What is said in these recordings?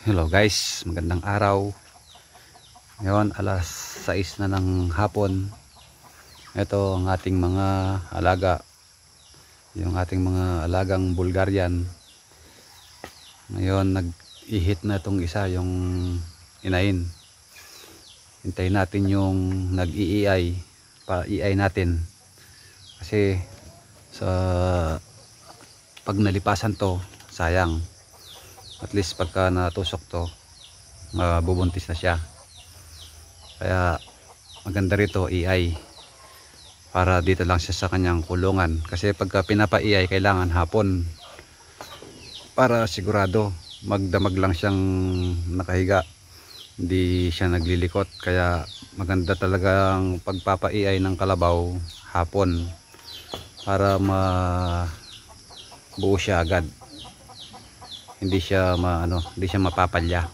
Hello guys, magandang araw. Ngayon alas 6 na ng hapon. Ito ang ating mga alaga. Yung ating mga alagang Bulgarian. Ngayon nag-ihit na itong isa, yung inain. Hintayin natin yung nag-iiay. E Pa-iay e natin. Kasi sa pag nalipasan to, sayang at least pagka natusok to mabubuntis na siya kaya maganda rito e iay para dito lang siya sa kanyang kulungan kasi pagka pinapaiay kailangan hapon para sigurado magdamag lang siyang nakahiga hindi siya naglilikot kaya maganda talaga talagang pagpapaiay ng kalabaw hapon para ma buo siya agad hindi siya maano, hindi siya mapapalya.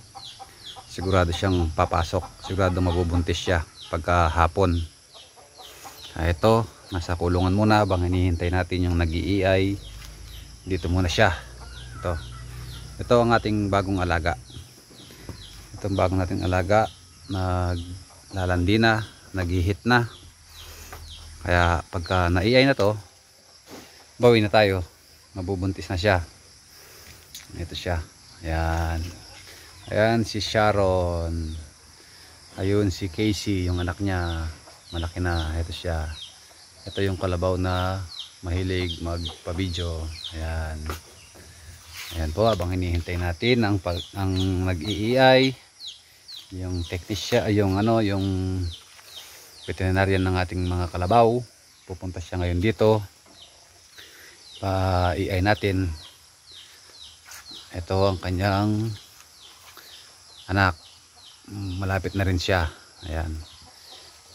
Sigurado siyang papasok, sigurado mabubuntis siya pagka hapon. Ito, ah, nasa kulungan muna bang hinihintay natin yung nag-iiay. E Dito muna siya. Ito. Ito ang ating bagong alaga. Itong bagong nating alaga naglalandi na, naghihit na. Kaya pagka naiay e na to, bawi na tayo. Mabubuntis na siya ito siya ayan ayan si Sharon ayun si Casey yung anak niya malaki na ito siya ito yung kalabaw na mahilig magpa-video ayan ayan po abang hinihintay natin ang, pag, ang nag-iiay e yung technician yung ano yung veterinarian ng ating mga kalabaw pupunta siya ngayon dito pa-iay e natin ito ang kanyang anak malapit na rin siya ayan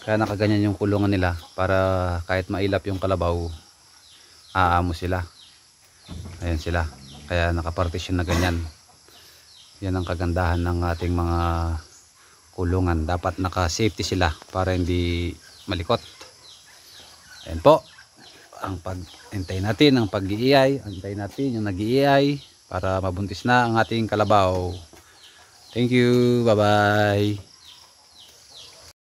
kaya nakaganyan yung kulungan nila para kahit mailap yung kalabaw aamo sila ayan sila kaya nakapartition na ganyan yan ang kagandahan ng ating mga kulungan dapat naka safety sila para hindi malikot ayan po ang pag antay natin ang pag-iiyay antay natin yung nag-iiyay para mabuntis na ang ating kalabaw. Thank you. Bye-bye.